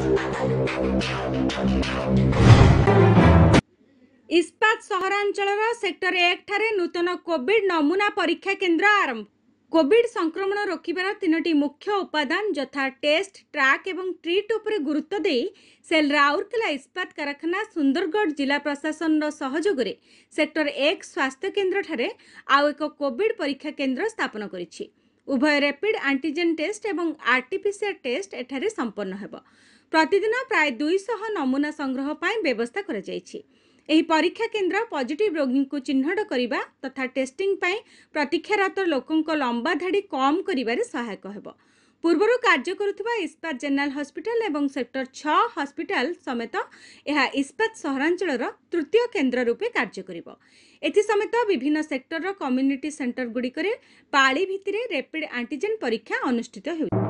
ଇସ୍ପାତ ସହରାଞ୍ଚଳର ସେକ୍ଟର ଏକ ଠାରେ ନୂତନ କୋଭିଡ୍ ନମୁନା ପରୀକ୍ଷା କେନ୍ଦ୍ର ଆରମ୍ଭ କୋଭିଡ୍ ସଂକ୍ରମଣ ରୋକିବାର ତିନୋଟି ମୁଖ୍ୟ ଉପାଦାନ ଯଥା ଟେଷ୍ଟ ଟ୍ରାକ୍ ଏବଂ ଟ୍ରିଟ୍ ଉପରେ ଗୁରୁତ୍ୱ ଦେଇ ସେଲ୍ ରାଉରକେଲା ଇସ୍ପାତ କାରଖାନା ସୁନ୍ଦରଗଡ଼ ଜିଲ୍ଲା ପ୍ରଶାସନର ସହଯୋଗରେ ସେକ୍ଟର ଏକ ସ୍ୱାସ୍ଥ୍ୟକେନ୍ଦ୍ରଠାରେ ଆଉ ଏକ କୋଭିଡ୍ ପରୀକ୍ଷା କେନ୍ଦ୍ର ସ୍ଥାପନ କରିଛି ଉଭୟ ରେପିଡ୍ ଆଣ୍ଟିଜେନ୍ ଟେଷ୍ଟ ଏବଂ ଆର୍ଟିପିସିଆର୍ ଟେଷ୍ଟ ଏଠାରେ ସମ୍ପନ୍ନ ହେବ ପ୍ରତିଦିନ ପ୍ରାୟ ଦୁଇଶହ ନମୁନା ସଂଗ୍ରହ ପାଇଁ ବ୍ୟବସ୍ଥା କରାଯାଇଛି ଏହି ପରୀକ୍ଷା କେନ୍ଦ୍ର ପଜିଟିଭ୍ ରୋଗୀଙ୍କୁ ଚିହ୍ନଟ କରିବା ତଥା ଟେଷ୍ଟିଂ ପାଇଁ ପ୍ରତୀକ୍ଷାରତ ଲୋକଙ୍କ ଲମ୍ବା ଧାଡ଼ି କମ୍ କରିବାରେ ସହାୟକ ହେବ ପୂର୍ବରୁ କାର୍ଯ୍ୟ କରୁଥିବା ଇସ୍ପାତ ଜେନେରାଲ ହସ୍ପିଟାଲ ଏବଂ ସେକ୍ଟର ଛଅ ହସ୍ପିଟାଲ ସମେତ ଏହା ଇସ୍ପାତ ସହରାଞ୍ଚଳର ତୃତୀୟ କେନ୍ଦ୍ର ରୂପେ କାର୍ଯ୍ୟ କରିବ ଏଥିସମେତ ବିଭିନ୍ନ ସେକ୍ଟରର କମ୍ୟୁନିଟି ସେଣ୍ଟରଗୁଡ଼ିକରେ ପାଳି ଭିତ୍ତିରେ ରେପିଡ୍ ଆଣ୍ଟିଜେନ୍ ପରୀକ୍ଷା ଅନୁଷ୍ଠିତ ହେଉଛି